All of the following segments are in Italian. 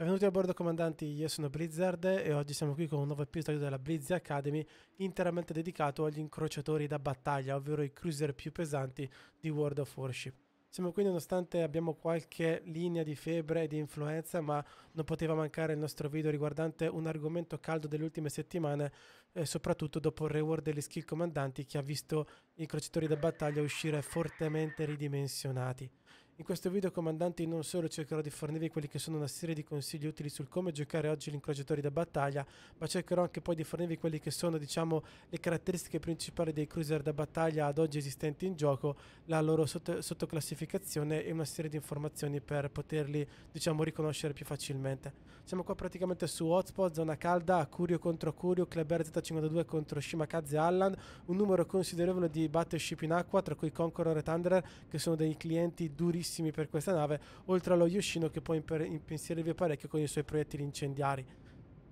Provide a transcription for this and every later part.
Benvenuti a bordo comandanti, io sono Blizzard e oggi siamo qui con un nuovo episodio della Blizz Academy interamente dedicato agli incrociatori da battaglia, ovvero i cruiser più pesanti di World of Warship. Siamo qui nonostante abbiamo qualche linea di febbre e di influenza, ma non poteva mancare il nostro video riguardante un argomento caldo delle ultime settimane, eh, soprattutto dopo il reward degli skill comandanti che ha visto i crociatori da battaglia uscire fortemente ridimensionati. In questo video comandanti, non solo cercherò di fornirvi quelli che sono una serie di consigli utili sul come giocare oggi l'incrociatori da battaglia, ma cercherò anche poi di fornirvi quelli che sono diciamo le caratteristiche principali dei cruiser da battaglia ad oggi esistenti in gioco, la loro sottoclassificazione e una serie di informazioni per poterli diciamo riconoscere più facilmente. Siamo qua praticamente su Hotspot, zona calda, Curio contro Curio, Club z 52 contro Shimakaze Allan, un numero considerevole di battleship in acqua tra cui Conqueror e Thunderer che sono dei clienti durissimi utilissimi per questa nave, oltre allo Yoshino che può imper- impensierirvi parecchio con i suoi proiettili incendiari.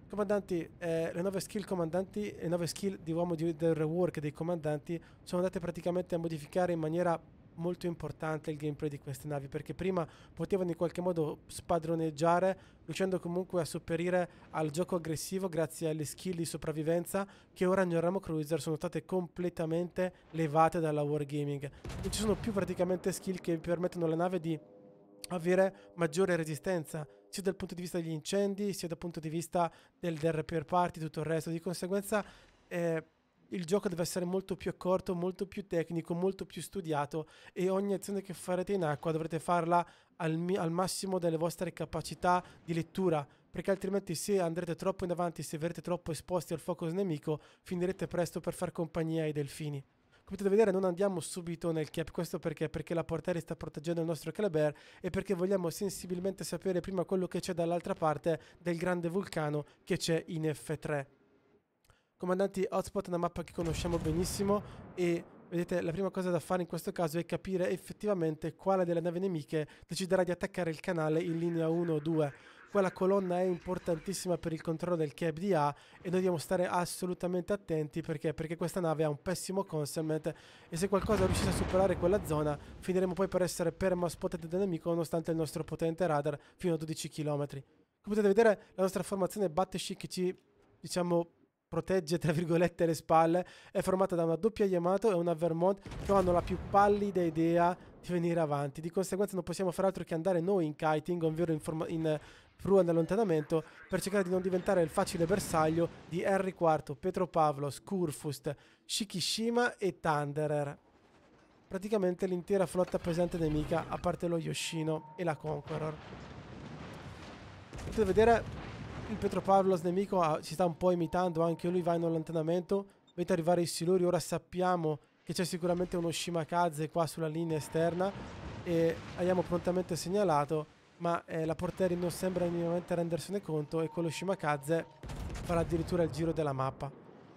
Comandanti, eh, le nuove skill comandanti, le nuove skill di uomo di, del rework dei comandanti sono andate praticamente a modificare in maniera molto importante il gameplay di queste navi perché prima potevano in qualche modo spadroneggiare riuscendo comunque a sopperire al gioco aggressivo grazie alle skill di sopravvivenza che ora nel ramo cruiser sono state completamente levate dalla wargaming non ci sono più praticamente skill che permettono alla nave di avere maggiore resistenza sia dal punto di vista degli incendi sia dal punto di vista del, del repair party tutto il resto di conseguenza eh, il gioco deve essere molto più accorto, molto più tecnico, molto più studiato e ogni azione che farete in acqua dovrete farla al, mi- al massimo delle vostre capacità di lettura, perché altrimenti se andrete troppo in avanti, se verrete troppo esposti al focus nemico, finirete presto per far compagnia ai delfini. Come potete vedere non andiamo subito nel cap, questo perché? Perché la portiere sta proteggendo il nostro Calaber e perché vogliamo sensibilmente sapere prima quello che c'è dall'altra parte del grande vulcano che c'è in F3 comandanti hotspot è una mappa che conosciamo benissimo e vedete la prima cosa da fare in questo caso è capire effettivamente quale delle navi nemiche deciderà di attaccare il canale in linea 1 o 2. Quella colonna è importantissima per il controllo del cap di A e noi dobbiamo stare assolutamente attenti perché? perché questa nave ha un pessimo consignment e se qualcosa riuscisse a superare quella zona finiremo poi per essere permaspottati dal nemico nonostante il nostro potente radar fino a 12 km. Come potete vedere la nostra formazione Battleship ci diciamo protegge tra virgolette le spalle è formata da una doppia Yamato e una Vermont che hanno la più pallida idea di venire avanti di conseguenza non possiamo fare altro che andare noi in kiting ovvero in, in prua all'allontanamento per cercare di non diventare il facile bersaglio di Henry IV, Petro Pavlos, Kurfust, Shikishima e Thunderer praticamente l'intera flotta presente nemica a parte lo Yoshino e la Conqueror potete vedere il Petropavlos nemico ah, si sta un po' imitando, anche lui va in allontanamento. Vedete arrivare i Siluri, ora sappiamo che c'è sicuramente uno Shimakaze qua sulla linea esterna e abbiamo prontamente segnalato, ma eh, la Porteri non sembra minimamente rendersene conto e quello Shimakaze farà addirittura il giro della mappa.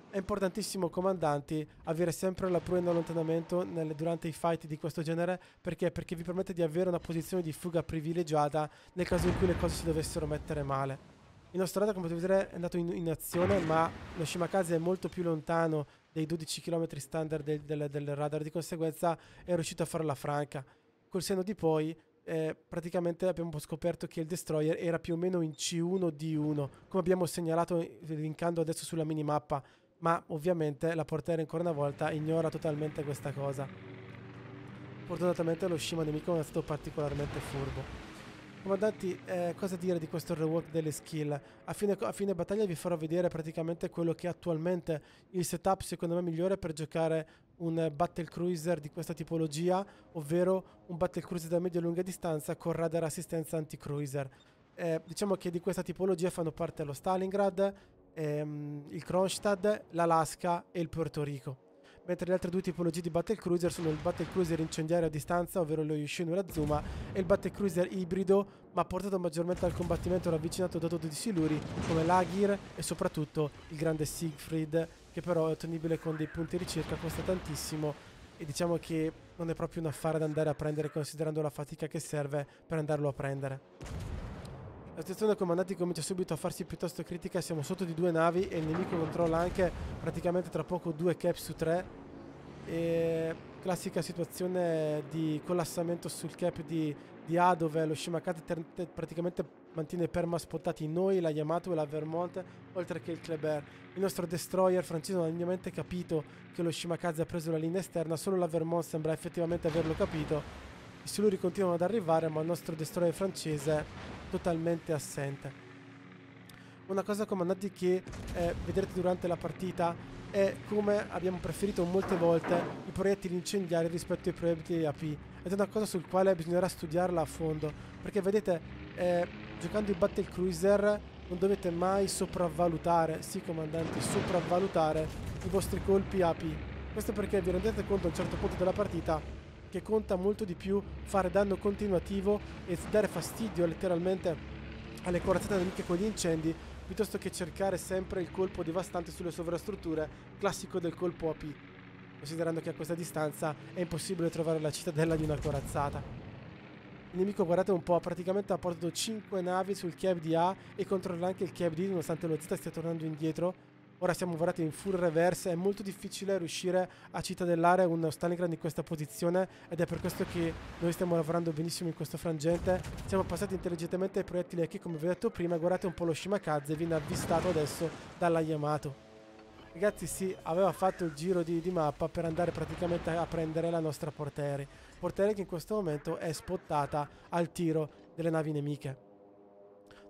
È importantissimo, comandanti, avere sempre la prua in allontanamento nel, durante i fight di questo genere perché? perché vi permette di avere una posizione di fuga privilegiata nel caso in cui le cose si dovessero mettere male. Il nostro radar, come potete vedere, è andato in, in azione, ma lo Shimakaze è molto più lontano dei 12 km standard del, del, del radar, di conseguenza è riuscito a fare la franca. Col senno di poi, eh, praticamente abbiamo scoperto che il destroyer era più o meno in C1D1, come abbiamo segnalato eh, linkando adesso sulla minimappa, ma ovviamente la portiera ancora una volta ignora totalmente questa cosa. Fortunatamente lo scima nemico non è stato particolarmente furbo. Comandanti, eh, cosa dire di questo rework delle skill? A fine, a fine, battaglia vi farò vedere praticamente quello che è attualmente il setup secondo me migliore per giocare un Battle Cruiser di questa tipologia, ovvero un Battle Cruiser da medio e lunga distanza con radar assistenza anti-cruiser. Eh, diciamo che di questa tipologia fanno parte lo Stalingrad, ehm, il Kronstadt, l'Alaska e il Puerto Rico mentre le altre due tipologie di Battle Cruiser sono il Battle Cruiser incendiario a distanza, ovvero lo Yoshino Razuma, e il Battle Cruiser ibrido, ma portato maggiormente al combattimento ravvicinato da 12 siluri, come l'Agir e soprattutto il grande Siegfried, che però è ottenibile con dei punti ricerca, costa tantissimo e diciamo che non è proprio un affare da andare a prendere considerando la fatica che serve per andarlo a prendere. La situazione dei comandanti comincia subito a farsi piuttosto critica, siamo sotto di due navi e il nemico controlla anche praticamente tra poco due cap su tre. E classica situazione di collassamento sul cap di, di A dove lo Shimakate praticamente mantiene perma spottati noi, la Yamato e la Vermont, oltre che il Kleber. Il nostro destroyer francese non ha minimamente capito che lo Shimakaze ha preso la linea esterna, solo la Vermont sembra effettivamente averlo capito. I siluri continuano ad arrivare ma il nostro destroyer francese totalmente assente. Una cosa comandanti che eh, vedrete durante la partita è come abbiamo preferito molte volte i proiettili incendiari rispetto ai proiettili AP ed è una cosa sul quale bisognerà studiarla a fondo perché vedete eh, giocando in Battle Cruiser non dovete mai sopravvalutare, sì comandanti, sopravvalutare i vostri colpi AP. Questo perché vi rendete conto a un certo punto della partita che conta molto di più fare danno continuativo e dare fastidio letteralmente alle corazzate nemiche con gli incendi piuttosto che cercare sempre il colpo devastante sulle sovrastrutture, classico del colpo AP, considerando che a questa distanza è impossibile trovare la cittadella di una corazzata. Il nemico, guardate un po', praticamente ha portato 5 navi sul Kiev di A e controlla anche il Kiev D, nonostante lo Z stia tornando indietro, Ora siamo varati in full reverse, è molto difficile riuscire a cittadellare un Stalingrad in questa posizione ed è per questo che noi stiamo lavorando benissimo in questo frangente. Siamo passati intelligentemente ai proiettili che come vi ho detto prima, guardate un po' lo Shimakaze viene avvistato adesso dalla Yamato. Ragazzi sì, aveva fatto il giro di, di, mappa per andare praticamente a prendere la nostra portiere. Portiere che in questo momento è spottata al tiro delle navi nemiche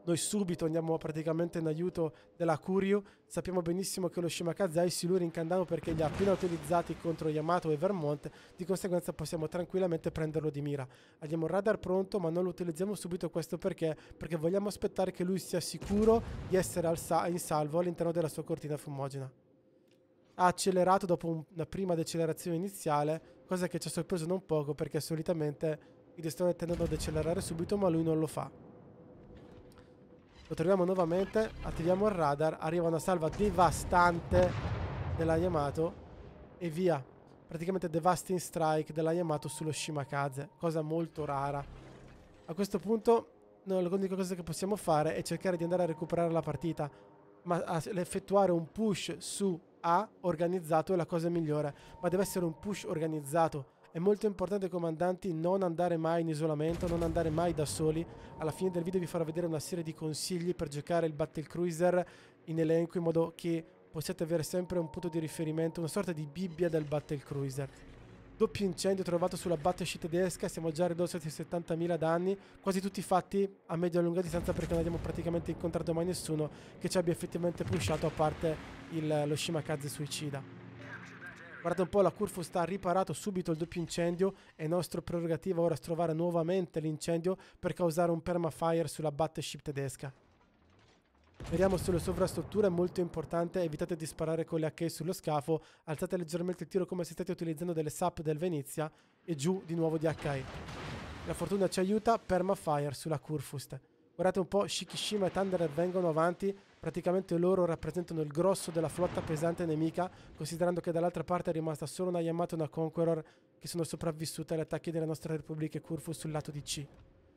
noi subito andiamo praticamente in aiuto della Curio. Sappiamo benissimo che lo Shimakazai si lura in Kandamo perché li ha appena utilizzati contro Yamato e Vermont, di conseguenza possiamo tranquillamente prenderlo di mira. Abbiamo un radar pronto ma non lo utilizziamo subito questo perché? Perché vogliamo aspettare che lui sia sicuro di essere in salvo all'interno della sua cortina fumogena. Ha accelerato dopo una prima decelerazione iniziale, cosa che ci ha sorpreso non poco perché solitamente i destroyer tendono ad accelerare subito ma lui non lo fa. Lo troviamo nuovamente, attiviamo il radar, arriva una salva devastante della Yamato e via. Praticamente Devasting Strike della Yamato sullo Shimakaze, cosa molto rara. A questo punto l'unica cosa che possiamo fare è cercare di andare a recuperare la partita, ma effettuare un push su A organizzato è la cosa migliore, ma deve essere un push organizzato è molto importante comandanti non andare mai in isolamento, non andare mai da soli. Alla fine del video vi farò vedere una serie di consigli per giocare il Battle Cruiser in elenco in modo che possiate avere sempre un punto di riferimento, una sorta di bibbia del Battle Cruiser. Doppio incendio trovato sulla battleship tedesca, siamo già ridotti ai 70.000 danni, quasi tutti fatti a media e lunga distanza perché non abbiamo praticamente incontrato mai nessuno che ci abbia effettivamente pushato a parte il, lo Shimakaze suicida. Guardate un po', la Curfus ha riparato subito il doppio incendio. È nostro prerogativa ora trovare nuovamente l'incendio per causare un permafire sulla battleship tedesca. Vediamo se sulle sovrastrutture, è molto importante, evitate di sparare con le AK sullo scafo, alzate leggermente il tiro come se state utilizzando delle SAP del Venezia e giù di nuovo di AK. La fortuna ci aiuta, permafire sulla Kurfust. Guardate un po', Shikishima e Thunder vengono avanti, praticamente loro rappresentano il grosso della flotta pesante nemica, considerando che dall'altra parte è rimasta solo una Yamato e una Conqueror che sono sopravvissute agli attacchi delle nostre repubbliche Kurfu sul lato di C.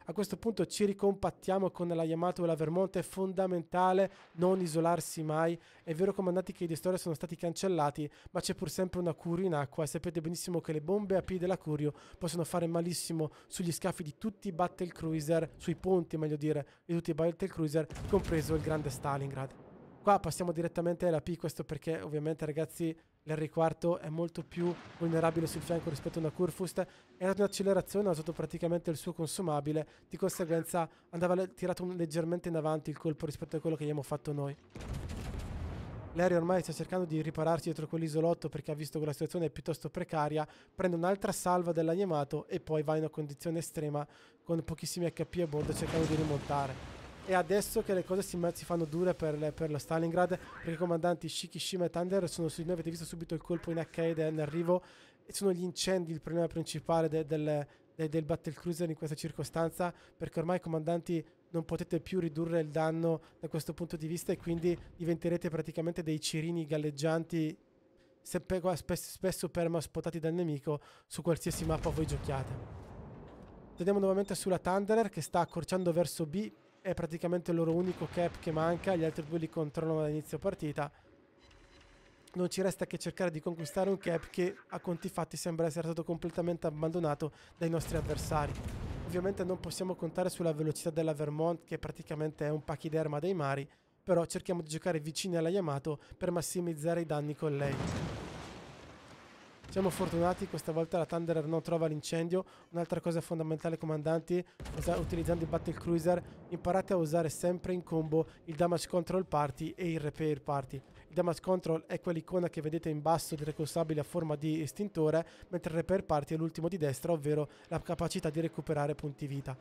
A questo punto ci ricompattiamo con la Yamato e la Vermont, è fondamentale non isolarsi mai. È vero comandanti che i destroyer sono stati cancellati, ma c'è pur sempre una Curio in acqua e sapete benissimo che le bombe a piedi della Curio possono fare malissimo sugli scafi di tutti i battle cruiser, sui ponti meglio dire, di tutti i battle cruiser, compreso il grande Stalingrad. Qua passiamo direttamente alla P, questo perché ovviamente ragazzi l'R quarto è molto più vulnerabile sul fianco rispetto a una Kurfust. è andato in accelerazione ha usato praticamente il suo consumabile di conseguenza andava tirato leggermente in avanti il colpo rispetto a quello che abbiamo fatto noi Larry ormai sta cercando di ripararsi dietro quell'isolotto perché ha visto che la situazione è piuttosto precaria, prende un'altra salva dell'animato e poi va in una condizione estrema con pochissimi HP a bordo cercando di rimontare. E adesso che le cose si, si fanno dure per, le, per, lo Stalingrad, perché i comandanti Shikishima e Thunder sono sui. Noi avete visto subito il colpo in Arcade in arrivo. E sono gli incendi il problema principale de, del, de, del Battlecruiser in questa circostanza, perché ormai i comandanti non potete più ridurre il danno da questo punto di vista e quindi diventerete praticamente dei cirini galleggianti spesso, spesso permaspottati dal nemico su qualsiasi mappa voi giochiate. Vediamo nuovamente sulla Thunderer che sta accorciando verso B è praticamente il loro unico cap che manca, gli altri due li controllano dall'inizio partita. Non ci resta che cercare di conquistare un cap che a conti fatti sembra essere stato completamente abbandonato dai nostri avversari. Ovviamente non possiamo contare sulla velocità della Vermont che praticamente è un pachiderma dei mari, però cerchiamo di giocare vicini alla Yamato per massimizzare i danni con lei. Siamo fortunati, questa volta la Thunderer non trova l'incendio. Un'altra cosa fondamentale, comandanti, utilizzando i Battle Cruiser, imparate a usare sempre in combo il Damage Control Party e il Repair Party. Il Damage Control è quell'icona che vedete in basso del recostabile a forma di estintore, mentre il Repair Party è l'ultimo di destra, ovvero la capacità di recuperare punti vita.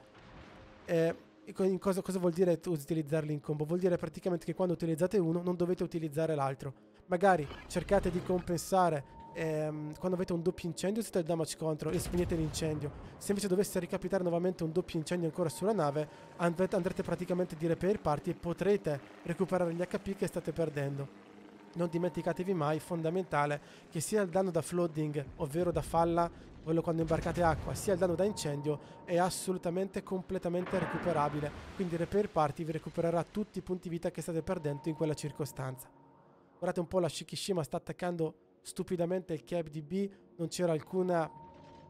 In cosa, cosa vuol dire utilizzarli in combo? Vuol dire praticamente che quando utilizzate uno non dovete utilizzare l'altro magari cercate di compensare ehm, quando avete un doppio incendio siete il damage control e spegnete l'incendio. Se invece dovesse ricapitare nuovamente un doppio incendio ancora sulla nave, andrete, andrete praticamente di repair party e potrete recuperare gli HP che state perdendo non dimenticatevi mai, fondamentale, che sia il danno da flooding, ovvero da falla, quello quando imbarcate acqua, sia il danno da incendio, è assolutamente completamente recuperabile. Quindi Repair Party vi recupererà tutti i punti vita che state perdendo in quella circostanza. Guardate un po', la Shikishima sta attaccando stupidamente il cap di B non c'era alcuna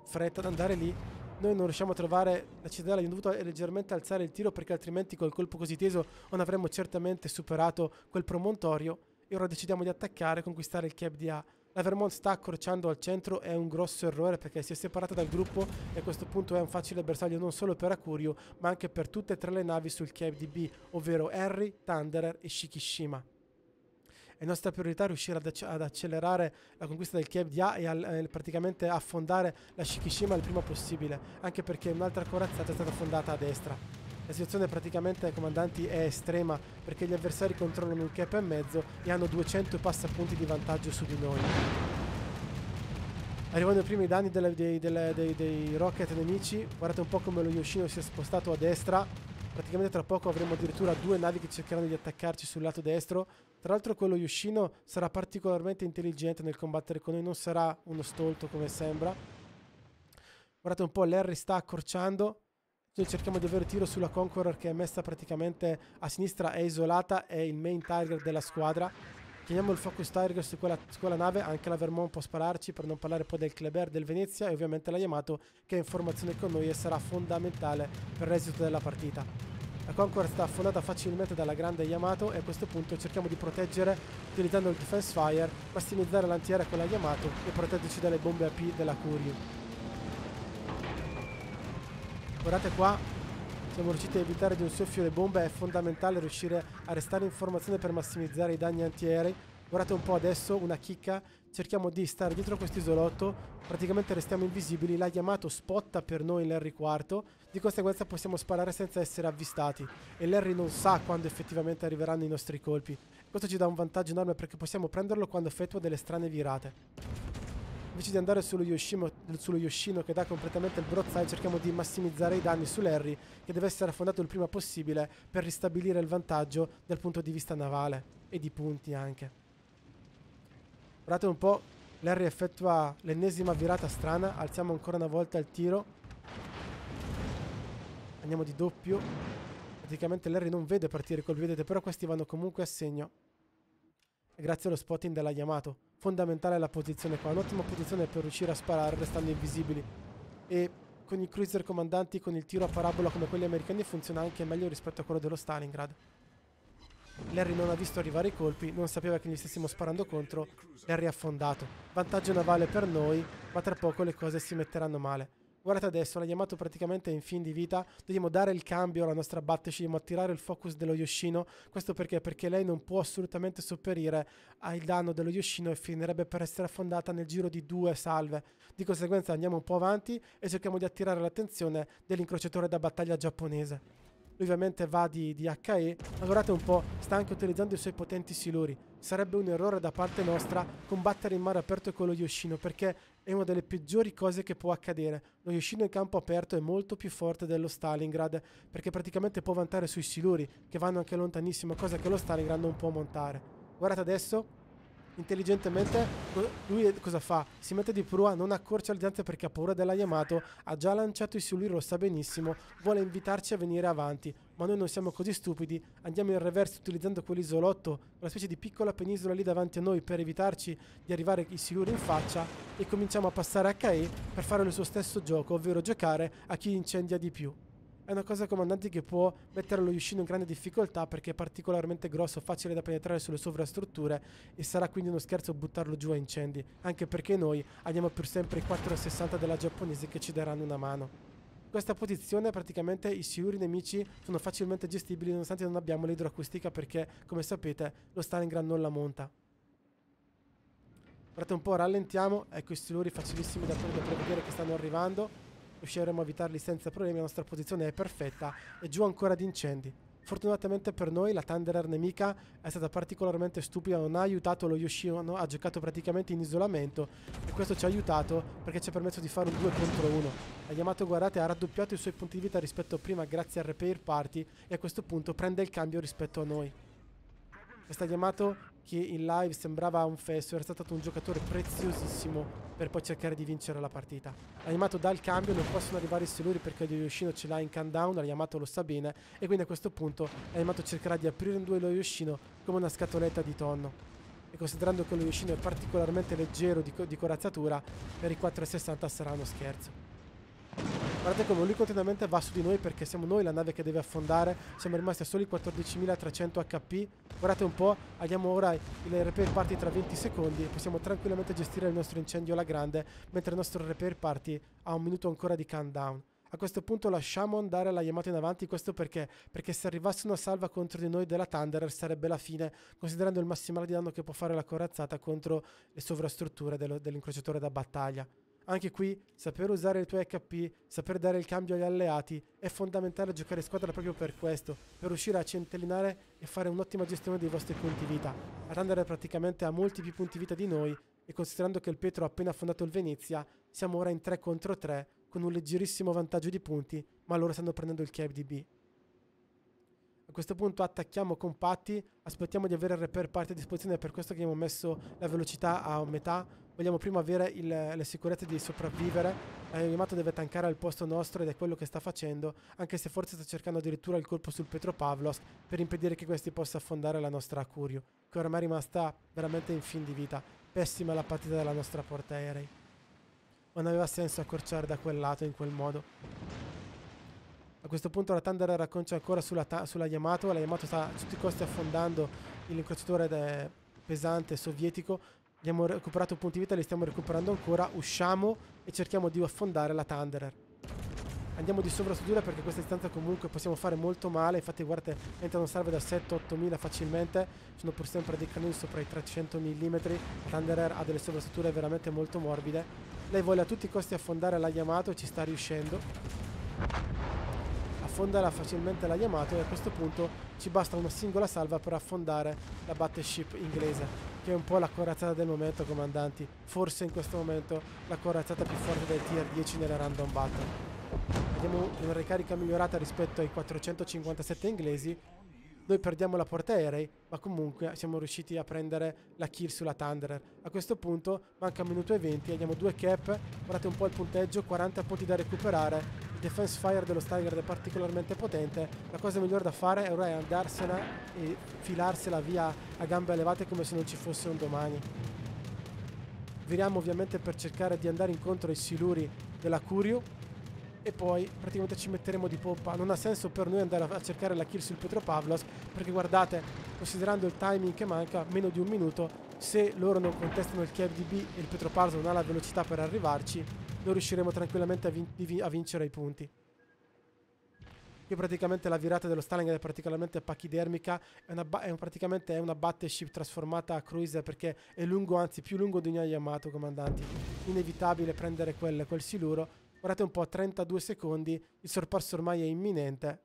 fretta ad andare lì noi non riusciamo a trovare la cittadella abbiamo dovuto leggermente alzare il tiro perché altrimenti col colpo così teso non avremmo certamente superato quel promontorio e ora decidiamo di attaccare e conquistare il cap di A la Vermont sta accorciando al centro, è un grosso errore perché si è separata dal gruppo e a questo punto è un facile bersaglio non solo per Akurio ma anche per tutte e tre le navi sul Cape di B, ovvero Harry, Thunderer e Shikishima è nostra priorità riuscire ad, acc ad accelerare la conquista del Kiev A e al, eh, praticamente affondare la Shikishima il prima possibile, anche perché un'altra corazzata è stata affondata a destra. La situazione praticamente comandanti è estrema perché gli avversari controllano il cap e mezzo e hanno 200 passapunti di vantaggio su di noi. Arrivano i primi danni delle, dei, delle, dei, dei rocket nemici, guardate un po' come lo Yoshino si è spostato a destra Praticamente tra poco avremo addirittura due navi che cercheranno di attaccarci sul lato destro. Tra l'altro quello Yushino sarà particolarmente intelligente nel combattere con noi, non sarà uno stolto come sembra. Guardate un po', l'Harry sta accorciando. Noi cerchiamo di avere tiro sulla Conqueror che è messa praticamente a sinistra, è isolata, è il main target della squadra. Teniamo il focus target su quella, su quella, nave, anche la Vermont può spararci, per non parlare poi del Kleber, del Venezia e ovviamente la Yamato che è in formazione con noi e sarà fondamentale per l'esito della partita. La Conquer sta affondata facilmente dalla grande Yamato e a questo punto cerchiamo di proteggere utilizzando il Defense Fire, massimizzare l'antiaria con la Yamato e proteggerci dalle bombe AP della Curio. Guardate qua, siamo riusciti a evitare di un soffio le bombe, è fondamentale riuscire a restare in formazione per massimizzare i danni antiaerei. Guardate un po' adesso, una chicca, cerchiamo di stare dietro questo isolotto, praticamente restiamo invisibili, la Yamato spotta per noi l'Harry quarto, di conseguenza possiamo sparare senza essere avvistati e l'Harry non sa quando effettivamente arriveranno i nostri colpi. Questo ci dà un vantaggio enorme perché possiamo prenderlo quando effettua delle strane virate invece di andare sullo Yoshimo, sullo Yoshino che dà completamente il brozzai cerchiamo di massimizzare i danni su Larry che deve essere affondato il prima possibile per ristabilire il vantaggio dal punto di vista navale e di punti anche guardate un po' Larry effettua l'ennesima virata strana alziamo ancora una volta il tiro andiamo di doppio praticamente Larry non vede partire col vedete però questi vanno comunque a segno grazie allo spotting della Yamato fondamentale la posizione qua, un'ottima posizione per riuscire a sparare restando invisibili e con i cruiser comandanti con il tiro a parabola come quelli americani funziona anche meglio rispetto a quello dello Stalingrad. Larry non ha visto arrivare i colpi, non sapeva che gli stessimo sparando contro, Larry ha affondato. Vantaggio navale per noi, ma tra poco le cose si metteranno male. Guardate adesso, la Yamato praticamente è in fin di vita, dobbiamo dare il cambio alla nostra Batteshi, dobbiamo attirare il focus dello Yoshino, questo perché? Perché lei non può assolutamente sopperire al danno dello Yoshino e finirebbe per essere affondata nel giro di due salve. Di conseguenza andiamo un po' avanti e cerchiamo di attirare l'attenzione dell'incrociatore da battaglia giapponese. Lui ovviamente va di, di HE, ma guardate un po', sta anche utilizzando i suoi potenti siluri. Sarebbe un errore da parte nostra combattere in mare aperto con lo Yoshino perché è una delle peggiori cose che può accadere. Lo Yoshino in campo aperto è molto più forte dello Stalingrad, perché praticamente può vantare sui siluri, che vanno anche lontanissimo, cosa che lo Stalingrad non può montare. Guardate adesso, intelligentemente lui cosa fa? Si mette di prua, non accorcia il diante perché ha paura della Yamato, ha già lanciato i Suli, lo sa benissimo, vuole invitarci a venire avanti, ma noi non siamo così stupidi, andiamo in reverse utilizzando quell'isolotto, una specie di piccola penisola lì davanti a noi per evitarci di arrivare i Suli in faccia e cominciamo a passare a KE per fare lo stesso gioco, ovvero giocare a chi incendia di più è una cosa comandanti che può mettere lo Yushin in grande difficoltà perché è particolarmente grosso, facile da penetrare sulle sovrastrutture e sarà quindi uno scherzo buttarlo giù a incendi, anche perché noi andiamo per sempre i 460 della giapponese che ci daranno una mano. Questa posizione praticamente i sicuri nemici sono facilmente gestibili nonostante non abbiamo l'idroacustica perché, come sapete, lo Stalingrad non la monta. Guardate un po', rallentiamo, ecco i siluri facilissimi da prevedere che stanno arrivando riusciremo a evitarli senza problemi, la nostra posizione è perfetta e giù ancora di incendi. Fortunatamente per noi la Thunderer nemica è stata particolarmente stupida, non ha aiutato lo Yoshino, ha giocato praticamente in isolamento e questo ci ha aiutato perché ci ha permesso di fare un 2 contro 1. La Yamato guardate ha raddoppiato i suoi punti di vita rispetto a prima grazie al repair party e a questo punto prende il cambio rispetto a noi. Questa Yamato che in live sembrava un fesso era stato un giocatore preziosissimo per poi cercare di vincere la partita. Animato dà il cambio, non possono arrivare i lui perché lo Yoshino ce l'ha in countdown, l'animato lo sa bene e quindi a questo punto l'animato cercherà di aprire in due lo Yoshino come una scatoletta di tonno. E considerando che lo Yoshino è particolarmente leggero di, co di corazzatura, per i 4,60 sarà uno scherzo. Guardate come lui continuamente va su di noi perché siamo noi la nave che deve affondare. Siamo rimasti a soli 14.300 HP. Guardate un po', abbiamo ora il repair party tra 20 secondi. Possiamo tranquillamente gestire il nostro incendio alla grande, mentre il nostro repair party ha un minuto ancora di countdown. A questo punto lasciamo andare la Yamato in avanti, questo perché? Perché se arrivasse una salva contro di noi della Thunderer sarebbe la fine, considerando il massimale di danno che può fare la corazzata contro le sovrastrutture dell'incrociatore da battaglia. Anche qui, saper usare i tuoi HP, saper dare il cambio agli alleati, è fondamentale giocare squadra proprio per questo, per riuscire a centellinare e fare un'ottima gestione dei vostri punti vita, ad andare praticamente a molti più punti vita di noi e considerando che il Petro ha appena fondato il Venezia, siamo ora in 3 contro 3 con un leggerissimo vantaggio di punti, ma loro stanno prendendo il KDB. A questo punto attacchiamo compatti, aspettiamo di avere il repair parte a disposizione, per questo che abbiamo messo la velocità a metà, vogliamo prima avere il, la sicurezza di sopravvivere. L'animato deve tankare al posto nostro ed è quello che sta facendo, anche se forse sta cercando addirittura il colpo sul Petropavlovsk per impedire che questi possa affondare la nostra Akurio che ormai è rimasta veramente in fin di vita. Pessima la partita della nostra portaerei. Ma non aveva senso accorciare da quel lato in quel modo. A questo punto la Thunder racconcia ancora sulla, sulla Yamato, la Yamato sta a tutti i costi affondando l'incrociatore pesante sovietico Abbiamo recuperato punti vita, li stiamo recuperando ancora. Usciamo e cerchiamo di affondare la Thunderer. Andiamo di sovrastudura perché questa distanza comunque possiamo fare molto male. Infatti guardate, entrano salve da 7-8000 facilmente. Sono pur sempre dei cannoni sopra i 300 mm. La Thunderer ha delle sovrastrutture veramente molto morbide. Lei vuole a tutti i costi affondare la Yamato, e ci sta riuscendo affonderà facilmente la Yamato e a questo punto ci basta una singola salva per affondare la battleship inglese, che è un po' la corazzata del momento, comandanti, forse in questo momento la corazzata più forte del tier 10 nella random battle. Vediamo una ricarica migliorata rispetto ai 457 inglesi noi perdiamo la portiere, ma comunque siamo riusciti a prendere la kill sulla Thunderer. A questo punto manca un minuto e 20, abbiamo due cap, guardate un po' il punteggio, 40 punti da recuperare. Il defense fire dello Stagard è particolarmente potente. La cosa migliore da fare è ora è andarsene e filarsela via a gambe elevate come se non ci fosse un domani. Viriamo ovviamente per cercare di andare incontro ai siluri della Curio e poi praticamente ci metteremo di poppa. Non ha senso per noi andare a cercare la kill sul Petropavlos perché guardate, considerando il timing che manca, meno di un minuto, se loro non contestano il DB e il Petropavlos non ha la velocità per arrivarci, noi riusciremo tranquillamente a, vin a vincere i punti. Qui praticamente la virata dello Stalingrad è praticamente pachidermica, è, una è praticamente è una battleship trasformata a cruiser perché è lungo, anzi più lungo di ogni Yamato, comandanti. Inevitabile prendere quel, quel siluro guardate un po', 32 secondi il sorpasso ormai è imminente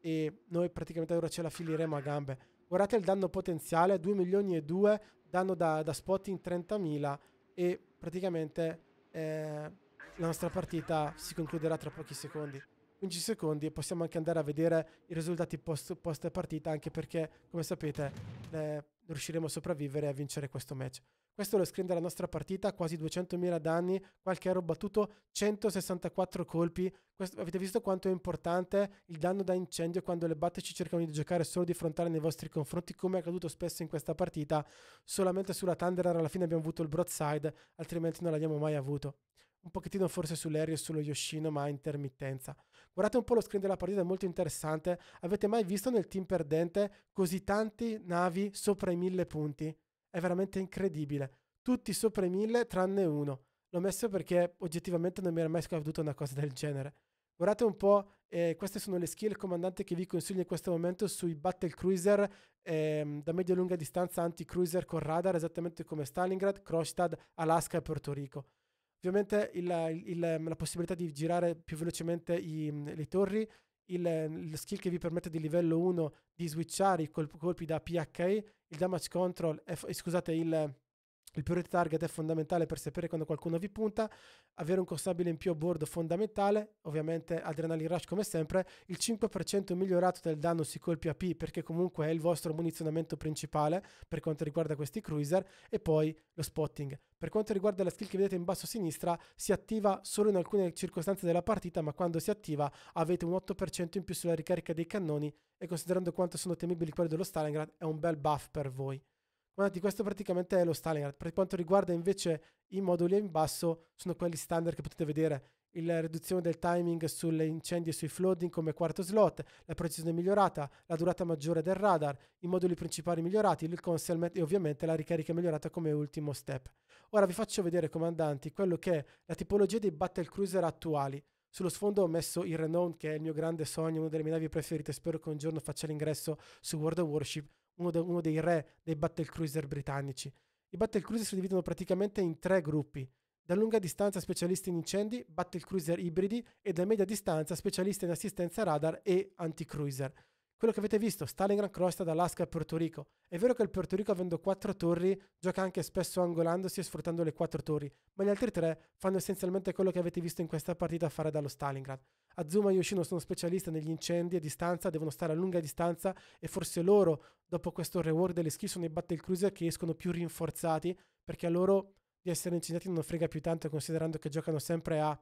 e noi praticamente ora ce la fileremo a gambe. Guardate il danno potenziale, 2 milioni e 2, danno da, da in 30.000 e praticamente eh, la nostra partita si concluderà tra pochi secondi. 15 secondi e possiamo anche andare a vedere i risultati post, post partita anche perché come sapete eh, riusciremo a sopravvivere e a vincere questo match. Questo è lo screen della nostra partita, quasi 200.000 danni, qualche aereo battuto, 164 colpi. Questo, avete visto quanto è importante il danno da incendio quando le batte ci cercano di giocare solo di frontale nei vostri confronti, come è accaduto spesso in questa partita. Solamente sulla Thunderer alla fine abbiamo avuto il broadside, altrimenti non l'abbiamo mai avuto un pochettino forse sull'Aereo e sullo Yoshino, ma a intermittenza. Guardate un po' lo screen della partita, è molto interessante. Avete mai visto nel team perdente così tanti navi sopra i 1000 punti? è veramente incredibile. Tutti sopra i 1000 tranne uno. L'ho messo perché oggettivamente non mi era mai scaduta una cosa del genere. Guardate un po', eh, queste sono le skill comandante che vi consiglio in questo momento sui Battle Cruiser ehm, da medio e lunga distanza anti-cruiser con radar, esattamente come Stalingrad, Kronstadt, Alaska e Porto Rico. Ovviamente il, il, il, la possibilità di girare più velocemente i, le torri il, lo skill che vi permette di livello 1 di switchare i colpi da PHE, il damage control, è, scusate, il, il priority target è fondamentale per sapere quando qualcuno vi punta, avere un costabile in più a bordo fondamentale, ovviamente adrenaline rush come sempre, il 5% migliorato del danno sui colpi AP perché comunque è il vostro munizionamento principale per quanto riguarda questi cruiser e poi lo spotting. Per quanto riguarda la skill che vedete in basso a sinistra, si attiva solo in alcune circostanze della partita, ma quando si attiva avete un 8% in più sulla ricarica dei cannoni e considerando quanto sono temibili quelli dello Stalingrad è un bel buff per voi. Guardate, questo praticamente è lo Stalingrad. Per quanto riguarda invece i moduli in basso, sono quelli standard che potete vedere. La riduzione del timing sulle incendi e sui floating come quarto slot, la precisione migliorata, la durata maggiore del radar, i moduli principali migliorati, il concealment e ovviamente la ricarica migliorata come ultimo step. Ora vi faccio vedere, comandanti, quello che è la tipologia dei battle cruiser attuali. Sullo sfondo ho messo il Renown, che è il mio grande sogno, una delle mie navi preferite. Spero che un giorno faccia l'ingresso su World of Warship uno, de- uno dei re dei battlecruiser britannici. I battlecruiser si dividono praticamente in tre gruppi. Da lunga distanza specialisti in incendi, battlecruiser ibridi e da media distanza specialisti in assistenza radar e anti-cruiser. Quello che avete visto, Stalingrad crosta dall'Alaska a Porto Rico. È vero che il Porto Rico, avendo quattro torri, gioca anche spesso angolandosi e sfruttando le quattro torri, ma gli altri tre fanno essenzialmente quello che avete visto in questa partita fare dallo Stalingrad. Azuma e Yoshino sono specialisti negli incendi a distanza, devono stare a lunga distanza e forse loro, dopo questo reward delle skill, sono i battlecruiser che escono più rinforzati, perché a loro di essere incendiati non frega più tanto, considerando che giocano sempre a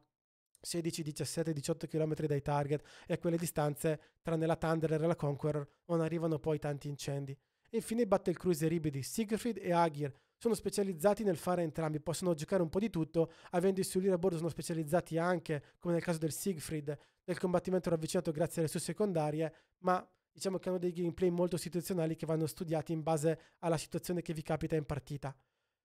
16, 17, 18 km dai target e a quelle distanze, tranne la Thunderer e la Conqueror, non arrivano poi tanti incendi. E infine i il cruiser ibridi Siegfried e Agir. Sono specializzati nel fare entrambi, possono giocare un po' di tutto, avendo i sull'ira a bordo sono specializzati anche, come nel caso del Siegfried, nel combattimento ravvicinato grazie alle sue secondarie, ma diciamo che hanno dei gameplay molto situazionali che vanno studiati in base alla situazione che vi capita in partita.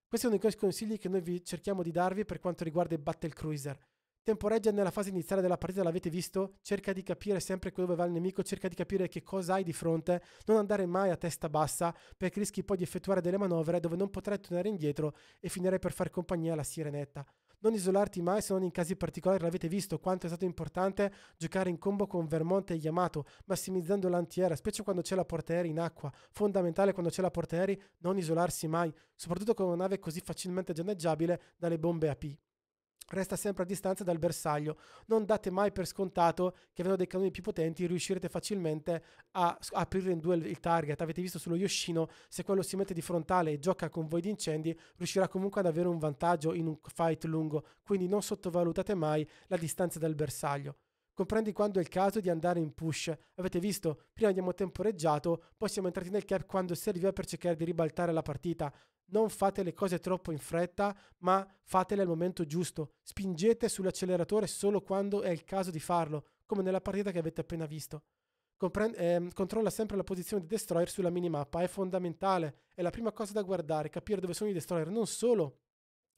Questi sono i consigli che noi vi cerchiamo di darvi per quanto riguarda i Battle Cruiser temporeggia nella fase iniziale della partita, l'avete visto? Cerca di capire sempre dove va il nemico, cerca di capire che cosa hai di fronte, non andare mai a testa bassa perché rischi poi di effettuare delle manovre dove non potrai tornare indietro e finirei per far compagnia alla sirenetta. Non isolarti mai se non in casi particolari, l'avete visto quanto è stato importante giocare in combo con Vermont e Yamato, massimizzando l'antiera, specie quando c'è la porta aerea in acqua. Fondamentale quando c'è la porta aerea non isolarsi mai, soprattutto con una nave così facilmente danneggiabile dalle bombe AP resta sempre a distanza dal bersaglio. Non date mai per scontato che avendo dei cannoni più potenti riuscirete facilmente a aprire in due il target. Avete visto sullo Yoshino, se quello si mette di frontale e gioca con voi di incendi, riuscirà comunque ad avere un vantaggio in un fight lungo, quindi non sottovalutate mai la distanza dal bersaglio. Comprendi quando è il caso di andare in push. Avete visto? Prima abbiamo temporeggiato, poi siamo entrati nel cap quando serviva per cercare di ribaltare la partita non fate le cose troppo in fretta, ma fatele al momento giusto. Spingete sull'acceleratore solo quando è il caso di farlo, come nella partita che avete appena visto. Compre- ehm, controlla sempre la posizione di destroyer sulla minimappa, è fondamentale, è la prima cosa da guardare, capire dove sono i destroyer, non solo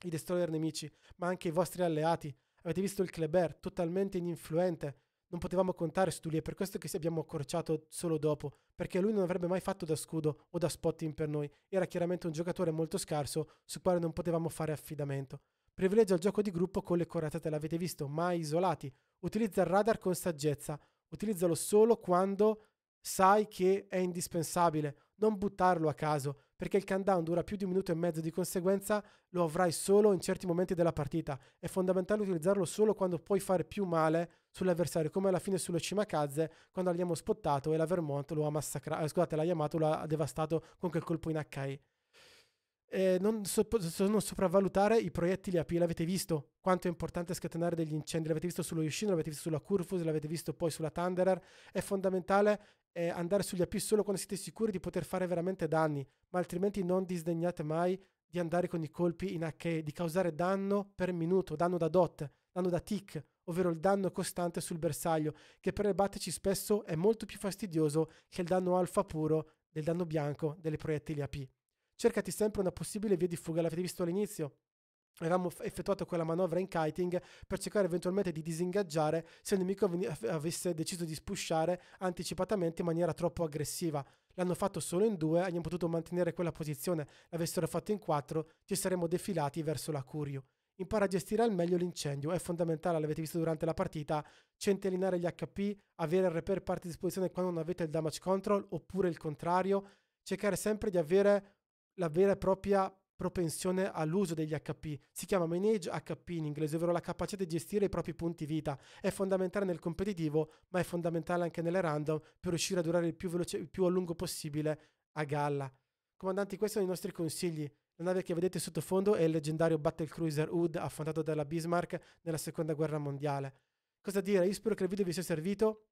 i destroyer nemici, ma anche i vostri alleati. Avete visto il Kleber, totalmente ininfluente, non potevamo contare su lui, e per questo che abbiamo accorciato solo dopo, perché lui non avrebbe mai fatto da scudo o da spotting per noi, era chiaramente un giocatore molto scarso su quale non potevamo fare affidamento. Privilegia il gioco di gruppo con le corazzate, l'avete visto, mai isolati, utilizza il radar con saggezza, utilizzalo solo quando sai che è indispensabile, non buttarlo a caso, perché il countdown dura più di un minuto e mezzo, di conseguenza lo avrai solo in certi momenti della partita. È fondamentale utilizzarlo solo quando puoi fare più male sull'avversario, come alla fine sulle Cimacazze, quando l'abbiamo spottato e la Vermont lo ha massacrato, eh, scusate, la Yamato lo ha devastato con quel colpo in HI. Eh, non so, non sopravvalutare i proiettili a P, l'avete visto? Quanto è importante scatenare degli incendi? L'avete visto sullo Yoshino, l'avete visto sulla Curfus, l'avete visto poi sulla Thunderer. È fondamentale eh, andare sugli api solo quando siete sicuri di poter fare veramente danni, ma altrimenti non disdegnate mai di andare con i colpi in HE, di causare danno per minuto, danno da dot, danno da tick, ovvero il danno costante sul bersaglio, che per le battici spesso è molto più fastidioso che il danno alfa puro del danno bianco delle proiettili AP cercati sempre una possibile via di fuga, l'avete visto all'inizio? avevamo effettuato quella manovra in kiting per cercare eventualmente di disingaggiare se il nemico avesse deciso di spusciare anticipatamente in maniera troppo aggressiva. L'hanno fatto solo in due, abbiamo potuto mantenere quella posizione, l'avessero fatto in quattro, ci saremmo defilati verso la Curio. Impara a gestire al meglio l'incendio, è fondamentale, l'avete visto durante la partita, centellinare gli HP, avere il repair parte a disposizione quando non avete il damage control, oppure il contrario, cercare sempre di avere la vera e propria propensione all'uso degli HP. Si chiama manage HP in inglese, ovvero la capacità di gestire i propri punti vita. È fondamentale nel competitivo, ma è fondamentale anche nelle random per riuscire a durare il più, veloce, il più a lungo possibile a galla. Comandanti, questi sono i nostri consigli. La nave che vedete sottofondo è il leggendario battlecruiser Hood affondato dalla Bismarck nella seconda guerra mondiale. Cosa dire? Io spero che il video vi sia servito.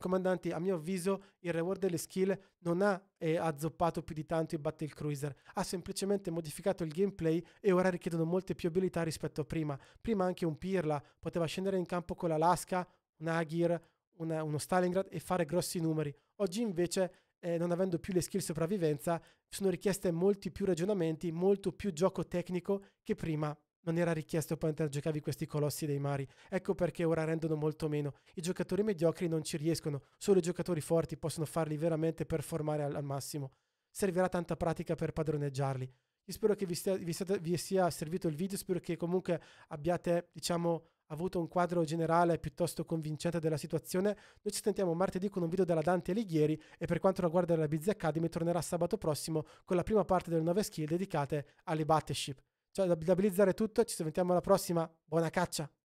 Comandanti, a mio avviso il reward delle skill non ha eh, azzoppato più di tanto i Battle Cruiser, ha semplicemente modificato il gameplay e ora richiedono molte più abilità rispetto a prima. Prima anche un Pirla poteva scendere in campo con l'Alaska, un Agir, una, uno Stalingrad e fare grossi numeri. Oggi invece eh, non avendo più le skill sopravvivenza, sono richieste molti più ragionamenti, molto più gioco tecnico che prima non era richiesto poi andare a giocare questi colossi dei mari. Ecco perché ora rendono molto meno. I giocatori mediocri non ci riescono, solo i giocatori forti possono farli veramente performare al, al massimo. Servirà tanta pratica per padroneggiarli. Io spero che vi sia, vi, sia, vi sia, servito il video, spero che comunque abbiate, diciamo, avuto un quadro generale piuttosto convincente della situazione. Noi ci sentiamo martedì con un video della Dante Alighieri e per quanto riguarda la Biz Academy tornerà sabato prossimo con la prima parte delle nuove skill dedicate alle battleship. Ciao da, da blitzzare tutto. Ci sentiamo alla prossima. Buona caccia.